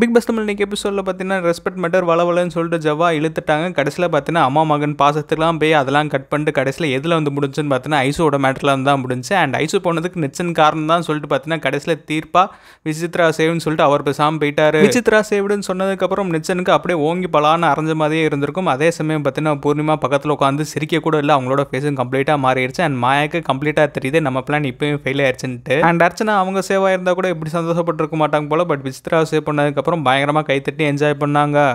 big pass Tamil எப்படி சொல்ல பார்த்தீங்கன்னா ரெஸ்பெக்ட் மேட்டர் வளவலன்னு சொல்லிட்டு ஜவ்வா இழுத்துட்டாங்க கடைசியில் பார்த்தீங்கன்னா அம்மா மகன் பாசத்துக்குலாம் போய் அதெல்லாம் கட் பண்ணிட்டு கடைசியில் எதில் வந்து முடிஞ்சுன்னு பார்த்தீங்கன்னா ஐசோட மேட்டரில் தான் முடிஞ்சு அண்ட் ஐசோ போனதுக்கு நிச்சன் காரணம் தான் சொல்லிட்டு பார்த்தீங்கன்னா கடைசியில் தீர்ப்பா விசித்ரா சேவ்னு சொல்லிட்டு அவர் பேசாமல் போயிட்டார் விசித்ரா சேவ்டுன்னு சொன்னதுக்கப்புறம் நிச்சனுக்கு அப்படியே ஓங்கி பலான்னு அரைஞ்ச மாதிரியே இருந்திருக்கும் அதே சமயம் பார்த்தீங்கன்னா பூர்ணிமா பக்கத்தில் உட்காந்து சிரிக்க கூட இல்லை அவங்களோட ஃபேஸும் கம்ப்ளீட்டாக மாறிடுச்சு அண்ட் மாயாக்கு கம்ப்ளீட்டாக தெரியுது நம்ம பிளான் இப்போயும் ஃபெயில் ஆயிடுச்சுன்ட்டு அண்ட் அர்ச்சனா அவங்க சேவாக இருந்தால் கூட இப்படி சந்தோஷப்பட்டிருக்க மாட்டாங்க போல பட் விசித்ரா சேவ் பண்ணதுக்கப்புறம் அப்புறம் பயங்கரமாக கைத்தட்டி என்ஜாய் பண்ணாங்க